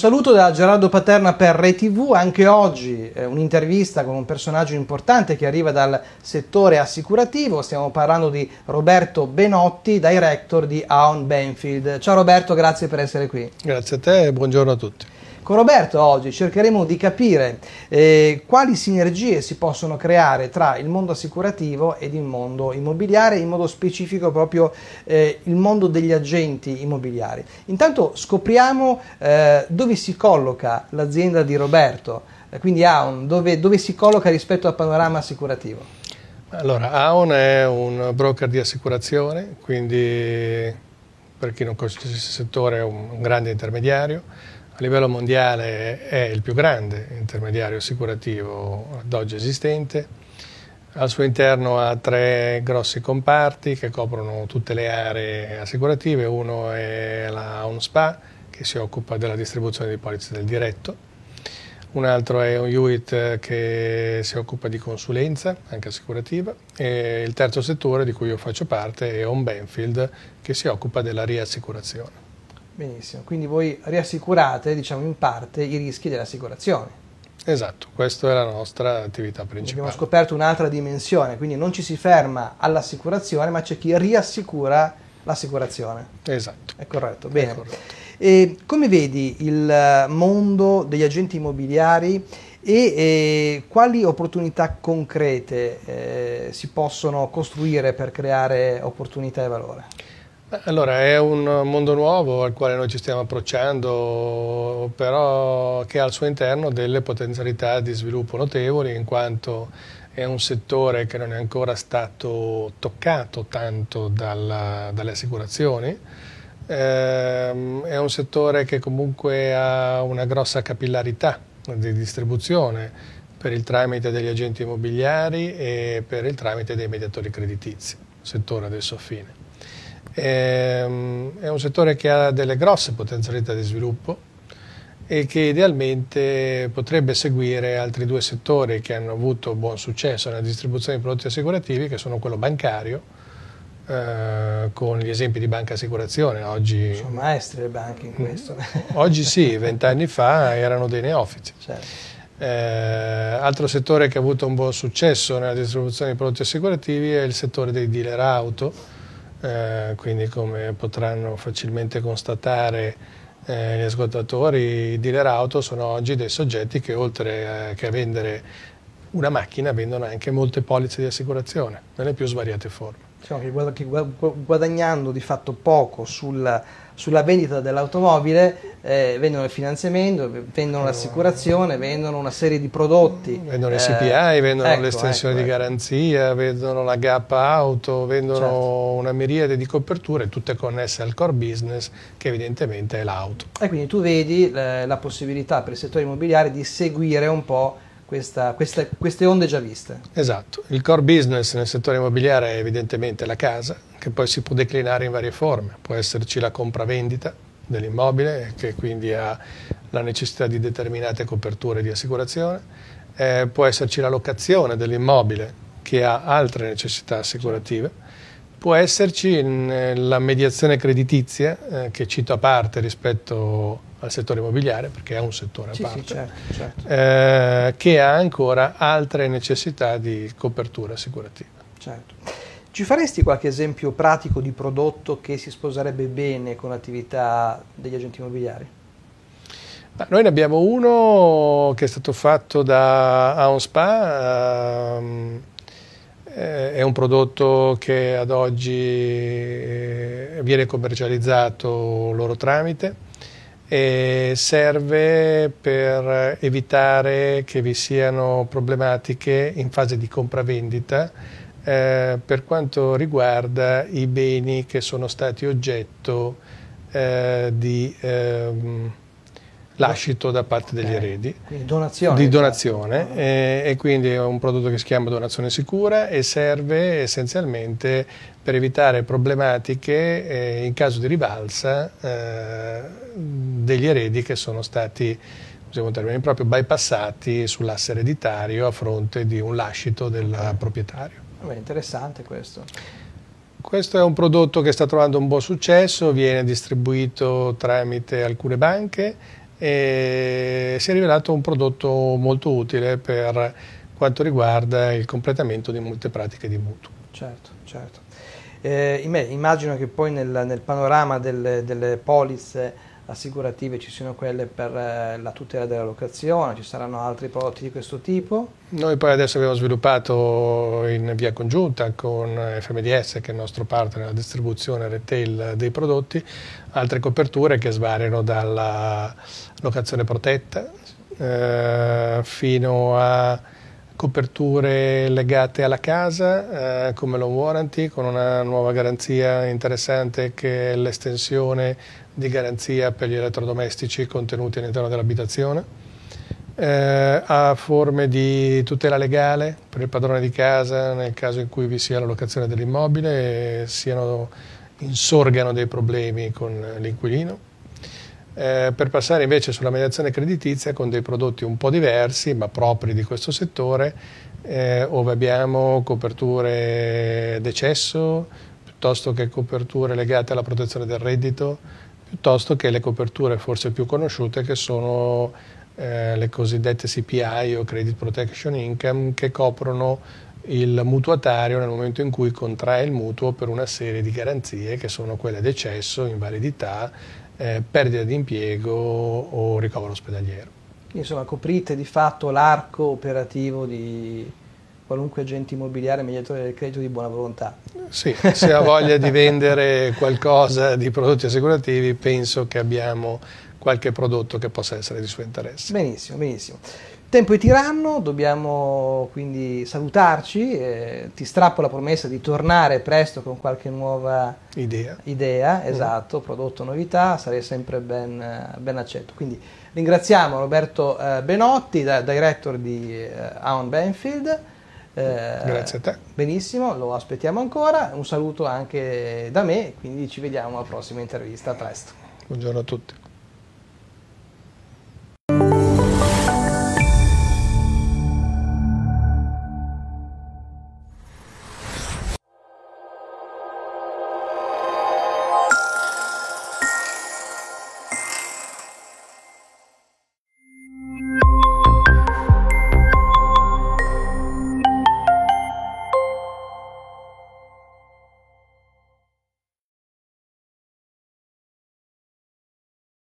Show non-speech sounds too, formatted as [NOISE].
Un saluto da Gerardo Paterna per ReTV, anche oggi eh, un'intervista con un personaggio importante che arriva dal settore assicurativo, stiamo parlando di Roberto Benotti, director di Aon Benfield. Ciao Roberto, grazie per essere qui. Grazie a te e buongiorno a tutti. Con Roberto oggi cercheremo di capire eh, quali sinergie si possono creare tra il mondo assicurativo ed il mondo immobiliare, in modo specifico proprio eh, il mondo degli agenti immobiliari. Intanto scopriamo eh, dove si colloca l'azienda di Roberto, eh, quindi Aon, dove, dove si colloca rispetto al panorama assicurativo. Allora, Aon è un broker di assicurazione, quindi per chi non conosce il settore è un grande intermediario a livello mondiale è il più grande intermediario assicurativo ad oggi esistente. Al suo interno ha tre grossi comparti che coprono tutte le aree assicurative. Uno è la ONSPA, che si occupa della distribuzione di polizze del diretto. Un altro è un UIT che si occupa di consulenza, anche assicurativa. E il terzo settore, di cui io faccio parte, è On Benfield, che si occupa della riassicurazione. Benissimo, quindi voi riassicurate diciamo, in parte i rischi dell'assicurazione. Esatto, questa è la nostra attività principale. Abbiamo scoperto un'altra dimensione, quindi non ci si ferma all'assicurazione, ma c'è chi riassicura l'assicurazione. Esatto. È corretto, bene. È corretto. come vedi il mondo degli agenti immobiliari e, e quali opportunità concrete eh, si possono costruire per creare opportunità e valore? Allora, è un mondo nuovo al quale noi ci stiamo approcciando, però che ha al suo interno delle potenzialità di sviluppo notevoli, in quanto è un settore che non è ancora stato toccato tanto dalla, dalle assicurazioni. Ehm, è un settore che comunque ha una grossa capillarità di distribuzione per il tramite degli agenti immobiliari e per il tramite dei mediatori creditizi, settore adesso a fine. Ehm, è un settore che ha delle grosse potenzialità di sviluppo e che idealmente potrebbe seguire altri due settori che hanno avuto buon successo nella distribuzione di prodotti assicurativi, che sono quello bancario, eh, con gli esempi di banca assicurazione. Oggi, sono maestri le banche in mm. questo. [LAUGHS] oggi sì, vent'anni fa erano dei neofiti. Certo. Eh, altro settore che ha avuto un buon successo nella distribuzione di prodotti assicurativi è il settore dei dealer auto, eh, quindi come potranno facilmente constatare eh, gli ascoltatori, i dealer auto sono oggi dei soggetti che oltre a, eh, che a vendere una macchina vendono anche molte polizze di assicurazione nelle più svariate forme diciamo che guadagnando di fatto poco sul, sulla vendita dell'automobile, eh, vendono il finanziamento, vendono ecco. l'assicurazione, vendono una serie di prodotti. Vendono eh, i CPI, vendono ecco, l'estensione ecco, di ecco. garanzia, vendono la gappa auto, vendono certo. una miriade di coperture, tutte connesse al core business che evidentemente è l'auto. E quindi tu vedi eh, la possibilità per il settore immobiliare di seguire un po' questa, questa, queste onde già viste. Esatto, il core business nel settore immobiliare è evidentemente la casa, che poi si può declinare in varie forme, può esserci la compravendita dell'immobile, che quindi ha la necessità di determinate coperture di assicurazione, eh, può esserci la locazione dell'immobile, che ha altre necessità assicurative, può esserci mm, eh, la mediazione creditizia, eh, che cito a parte rispetto al settore immobiliare, perché è un settore sì, a parte, sì, certo, certo. Eh, che ha ancora altre necessità di copertura assicurativa. Certo. Ci faresti qualche esempio pratico di prodotto che si sposerebbe bene con l'attività degli agenti immobiliari? noi ne abbiamo uno che è stato fatto da Aunspa, ehm, eh, è un prodotto che ad oggi eh, viene commercializzato loro tramite e serve per evitare che vi siano problematiche in fase di compravendita eh, per quanto riguarda i beni che sono stati oggetto eh, di... Ehm, lascito da parte okay. degli eredi. Quindi donazione. Di diciamo. donazione certo. e, e, quindi è un prodotto che si chiama donazione sicura e serve essenzialmente per evitare problematiche eh, in caso di ribalsa eh, degli eredi che sono stati usiamo un termine improprio, bypassati sull'asse ereditario a fronte di un lascito del okay. proprietario. Beh, interessante questo. Questo è un prodotto che sta trovando un buon successo, viene distribuito tramite alcune banche, e si è rivelato un prodotto molto utile per quanto riguarda il completamento di molte pratiche di mutuo. Certo, certo. Eh, immagino che poi nel, nel panorama del, delle polizze assicurative ci sono quelle per eh, la tutela della locazione, ci saranno altri prodotti di questo tipo? Noi poi adesso abbiamo sviluppato in via congiunta con FMDS che è il nostro partner nella distribuzione retail dei prodotti, altre coperture che svariano dalla locazione protetta eh, fino a coperture legate alla casa eh, come lo warranty con una nuova garanzia interessante che è l'estensione di garanzia per gli elettrodomestici contenuti all'interno dell'abitazione, eh, a forme di tutela legale per il padrone di casa nel caso in cui vi sia la locazione dell'immobile e siano, insorgano dei problemi con l'inquilino eh, per passare invece sulla mediazione creditizia con dei prodotti un po' diversi ma propri di questo settore, eh, dove abbiamo coperture decesso piuttosto che coperture legate alla protezione del reddito, piuttosto che le coperture forse più conosciute che sono eh, le cosiddette CPI o Credit Protection Income che coprono il mutuatario nel momento in cui contrae il mutuo per una serie di garanzie che sono quelle decesso, invalidità, eh, perdita di impiego o ricovero ospedaliero. Insomma, coprite di fatto l'arco operativo di qualunque agente immobiliare, mediatore del credito di buona volontà. Sì, se ha voglia di [LAUGHS] vendere qualcosa di prodotti assicurativi, penso che abbiamo qualche prodotto che possa essere di suo interesse. Benissimo, benissimo. Tempo è tiranno, dobbiamo quindi salutarci, eh, ti strappo la promessa di tornare presto con qualche nuova idea, idea mm. esatto, mm. prodotto, novità, sarei sempre ben, eh, ben, accetto. Quindi ringraziamo Roberto eh, Benotti, da, director di eh, Aon Benfield. Eh, Grazie a te. Benissimo, lo aspettiamo ancora, un saluto anche da me, quindi ci vediamo alla prossima intervista, a presto. Buongiorno a tutti.